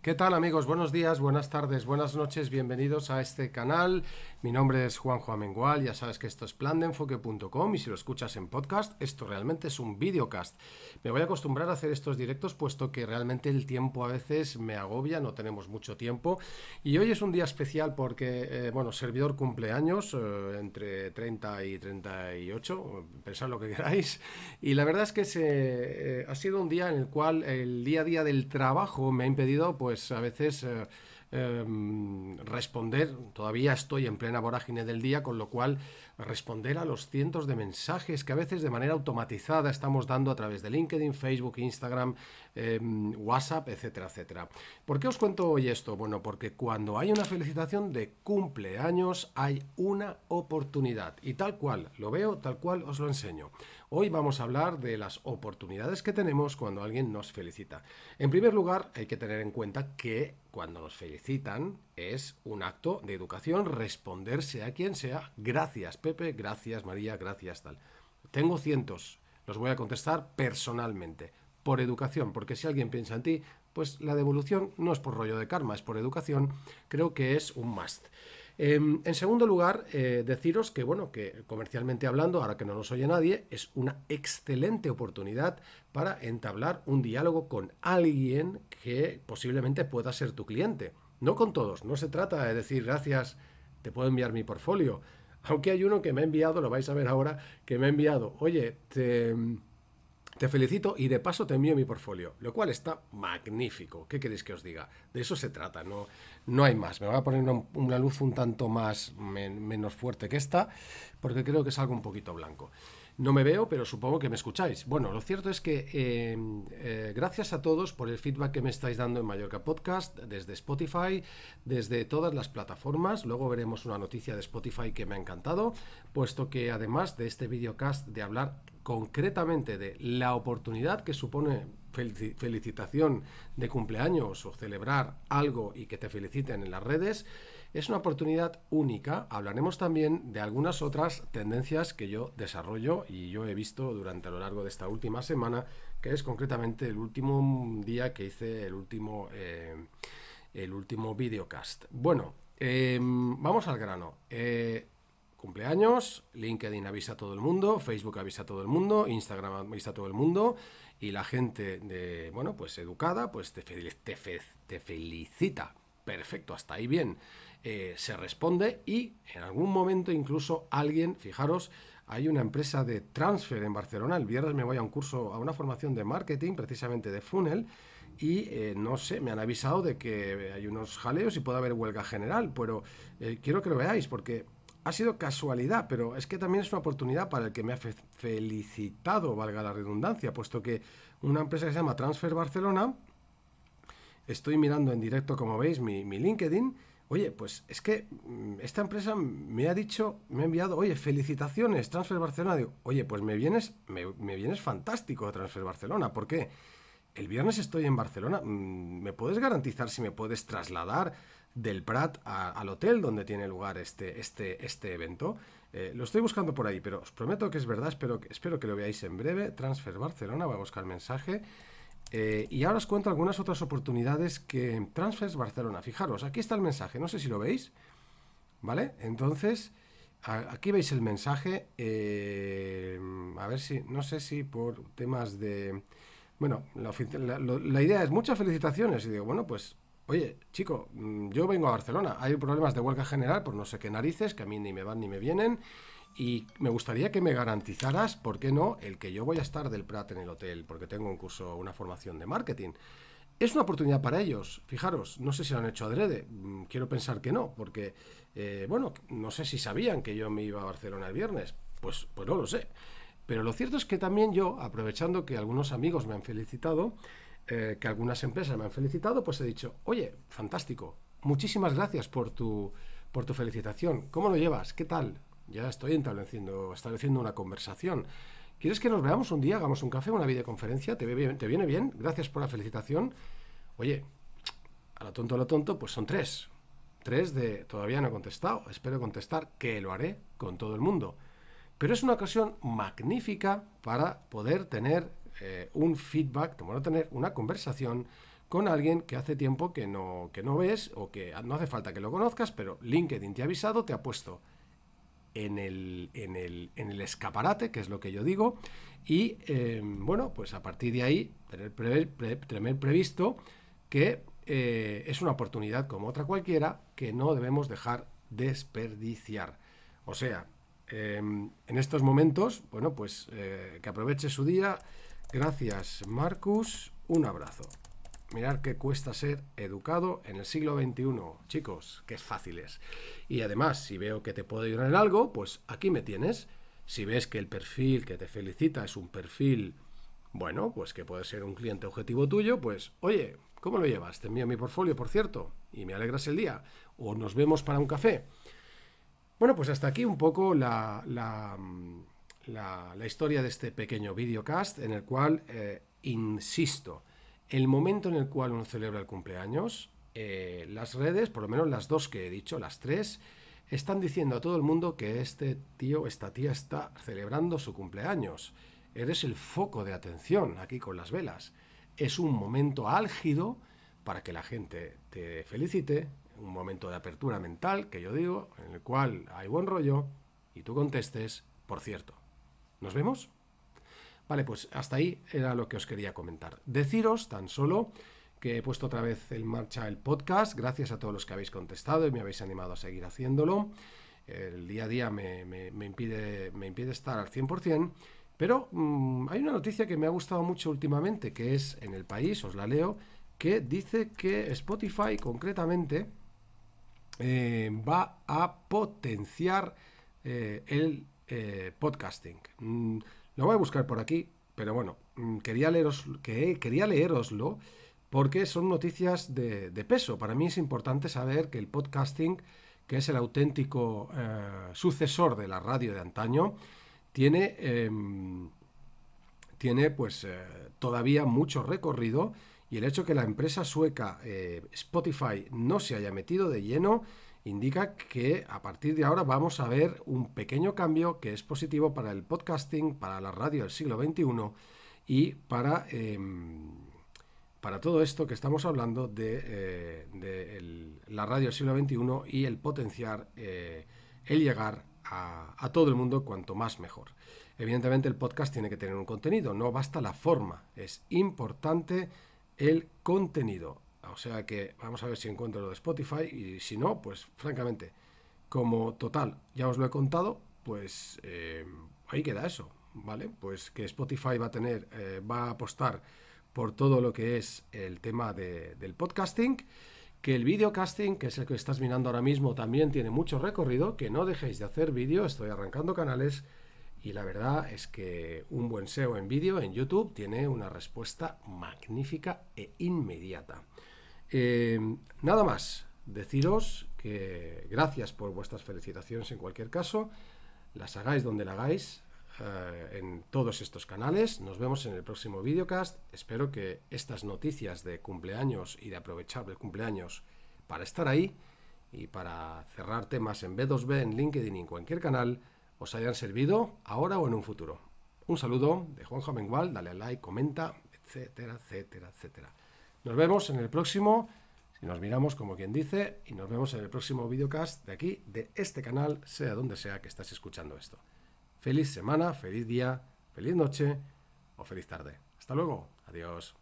¿Qué tal amigos? Buenos días, buenas tardes, buenas noches, bienvenidos a este canal. Mi nombre es Juan Amengual, ya sabes que esto es plandenfoque.com, y si lo escuchas en podcast, esto realmente es un videocast. Me voy a acostumbrar a hacer estos directos puesto que realmente el tiempo a veces me agobia, no tenemos mucho tiempo. Y hoy es un día especial porque, eh, bueno, servidor cumpleaños, eh, entre 30 y 38, pensad lo que queráis. Y la verdad es que se, eh, ha sido un día en el cual el día a día del trabajo me ha impedido, pues, pues a veces eh, Em, responder, todavía estoy en plena vorágine del día, con lo cual responder a los cientos de mensajes que a veces de manera automatizada estamos dando a través de LinkedIn, Facebook, Instagram, em, WhatsApp, etcétera, etcétera. ¿Por qué os cuento hoy esto? Bueno, porque cuando hay una felicitación de cumpleaños hay una oportunidad y tal cual, lo veo, tal cual os lo enseño. Hoy vamos a hablar de las oportunidades que tenemos cuando alguien nos felicita. En primer lugar, hay que tener en cuenta que cuando nos felicitan, es un acto de educación responderse a quien sea, gracias Pepe, gracias María, gracias tal. Tengo cientos, los voy a contestar personalmente, por educación, porque si alguien piensa en ti, pues la devolución no es por rollo de karma, es por educación, creo que es un must. Em, en segundo lugar, eh, deciros que, bueno, que comercialmente hablando, ahora que no nos oye nadie, es una excelente oportunidad para entablar un diálogo con alguien que posiblemente pueda ser tu cliente. No con todos, no se trata de decir gracias, te puedo enviar mi portfolio. Aunque hay uno que me ha enviado, lo vais a ver ahora, que me ha enviado, oye, te te felicito y de paso te envío mi portfolio, lo cual está magnífico. ¿Qué queréis que os diga? De eso se trata, no, no hay más. Me voy a poner una, luz un tanto más menos fuerte que esta, porque creo que salgo un poquito blanco. No me veo, pero supongo que me escucháis. Bueno, lo cierto es que em, eh, gracias a todos por el feedback que me estáis dando en Mallorca Podcast, desde Spotify, desde todas las plataformas. Luego veremos una noticia de Spotify que me ha encantado, puesto que además de este videocast de hablar concretamente de la oportunidad que supone felicitación de cumpleaños o celebrar algo y que te feliciten en las redes, es una oportunidad única. Hablaremos también de algunas otras tendencias que yo desarrollo y yo he visto durante a lo largo de esta última semana, que es concretamente el último día que hice el último, eh, el último videocast. Bueno, em, vamos al grano. Eh, cumpleaños, LinkedIn avisa a todo el mundo, Facebook avisa a todo el mundo, Instagram avisa a todo el mundo y la gente de, bueno, pues educada, pues te, felicita. Perfecto, hasta ahí bien. Eh, se responde y en algún momento incluso alguien, fijaros, hay una empresa de transfer en Barcelona, el viernes me voy a un curso, a una formación de marketing, precisamente de funnel, y eh, no sé, me han avisado de que hay unos jaleos y puede haber huelga general, pero eh, quiero que lo veáis porque ha sido casualidad, pero es que también es una oportunidad para el que me ha felicitado, valga la redundancia, puesto que una empresa que se llama Transfer Barcelona, estoy mirando en directo, como veis, mi, LinkedIn, oye, pues es que mm, esta empresa me ha dicho, me ha enviado, oye, felicitaciones, Transfer Barcelona. Digo, oye, pues me vienes, me, me vienes fantástico a Transfer Barcelona. ¿Por qué? El viernes estoy en Barcelona. Mm, ¿Me puedes garantizar si me puedes trasladar? del Prat al hotel donde tiene lugar este, este, este evento. Eh, lo estoy buscando por ahí, pero os prometo que es verdad, espero, espero que lo veáis en breve. Transfer Barcelona, voy a buscar el mensaje. Eh, y ahora os cuento algunas otras oportunidades que Transfers Barcelona. Fijaros, aquí está el mensaje, no sé si lo veis. ¿Vale? Entonces, aquí veis el mensaje. Eh, a ver si, no sé si por temas de... Bueno, la idea es muchas felicitaciones. Y digo, bueno, pues oye, chico, mm, yo vengo a Barcelona, hay problemas de huelga general por no sé qué narices, que a mí ni me van ni me vienen, y me gustaría que me garantizaras, ¿por qué no?, el que yo voy a estar del Prat en el hotel, porque tengo un curso, una formación de marketing. Es una oportunidad para ellos, fijaros, no sé si lo han hecho adrede, mm, quiero pensar que no, porque, eh, bueno, no sé si sabían que yo me iba a Barcelona el viernes, pues, pues no lo sé. Pero lo cierto es que también yo, aprovechando que algunos amigos me han felicitado, eh, que algunas empresas me han felicitado, pues he dicho, oye, fantástico, muchísimas gracias por tu, por tu felicitación. ¿Cómo lo llevas? ¿Qué tal? Ya estoy estableciendo, estableciendo una conversación. ¿Quieres que nos veamos un día, hagamos un café, una videoconferencia? ¿Te, ¿Te viene bien? Gracias por la felicitación. Oye, a lo tonto, a lo tonto, pues son tres. Tres de todavía no he contestado, espero contestar, que lo haré con todo el mundo. Pero es una ocasión magnífica para poder tener eh, un feedback, te a tener una conversación con alguien que hace tiempo que no, que no ves o que no hace falta que lo conozcas, pero LinkedIn te ha avisado, te ha puesto en el, escaparate, que es lo que yo digo, y eh, bueno, pues a partir de ahí, tener, previsto que eh, es una oportunidad como otra cualquiera que no debemos dejar desperdiciar. O sea, em, en estos momentos, bueno, pues que aproveche su día, Gracias, Marcus. Un abrazo. Mirar que cuesta ser educado en el siglo XXI, chicos, que es fácil es. Y además, si veo que te puedo ayudar en algo, pues aquí me tienes. Si ves que el perfil que te felicita es un perfil, bueno, pues que puede ser un cliente objetivo tuyo, pues oye, ¿cómo lo llevas? Te envío mi portfolio, por cierto, y me alegras el día. O nos vemos para un café. Bueno, pues hasta aquí un poco la mm, la, historia de este pequeño videocast en el cual, eh, insisto, el momento en el cual uno celebra el cumpleaños, eh, las redes, por lo menos las dos que he dicho, las tres, están diciendo a todo el mundo que este tío, esta tía está celebrando su cumpleaños. Eres el foco de atención aquí con las velas. Es un momento álgido para que la gente te felicite, un momento de apertura mental, que yo digo, en el cual hay buen rollo, y tú contestes, por cierto. ¿Nos vemos? Vale, pues hasta ahí era lo que os quería comentar. Deciros tan solo que he puesto otra vez en marcha el podcast, gracias a todos los que habéis contestado y me habéis animado a seguir haciéndolo. El día a día me, impide, me impide estar al 100%, pero mm, hay una noticia que me ha gustado mucho últimamente, que es en el país, os la leo, que dice que Spotify concretamente eh, va a potenciar eh, el eh, podcasting. Mm, lo voy a buscar por aquí, pero bueno, mm, quería, leeros, que, quería leeroslo porque son noticias de, peso. Para mí es importante saber que el podcasting, que es el auténtico eh, sucesor de la radio de antaño, tiene, em, tiene pues eh, todavía mucho recorrido y el hecho que la empresa sueca Spotify no se haya metido de lleno indica que a partir de ahora vamos a ver un pequeño cambio que es positivo para el podcasting, para la radio del siglo XXI y para, em, para todo esto que estamos hablando de, eh, la radio del siglo XXI y el potenciar, eh, el llegar a todo el mundo cuanto más mejor. Evidentemente el podcast tiene que tener un contenido, no basta la forma, es importante el contenido. O sea que vamos a ver si encuentro lo de Spotify y si no, pues francamente, como total, ya os lo he contado, pues eh, ahí queda eso, ¿vale? Pues que Spotify va a tener, eh, va a apostar por todo lo que es el tema del podcasting, que el videocasting, que es el que estás mirando ahora mismo, también tiene mucho recorrido, que no dejéis de hacer vídeo, estoy arrancando canales y la verdad es que un buen SEO en vídeo en YouTube tiene una respuesta magnífica e inmediata. Em, nada más, deciros que gracias por vuestras felicitaciones en cualquier caso, las hagáis donde la hagáis, eh, en todos estos canales. Nos vemos en el próximo videocast. Espero que estas noticias de cumpleaños y de aprovechar el cumpleaños para estar ahí y para cerrar temas en B2B, en LinkedIn y en cualquier canal os hayan servido ahora o en un futuro. Un saludo de Juanjo Mengual, dale a like, comenta, etcétera, etcétera, etcétera. Nos vemos en el próximo, si nos miramos como quien dice, y nos vemos en el próximo videocast de aquí, de este canal, sea donde sea que estás escuchando esto. Feliz semana, feliz día, feliz noche o feliz tarde. Hasta luego, adiós.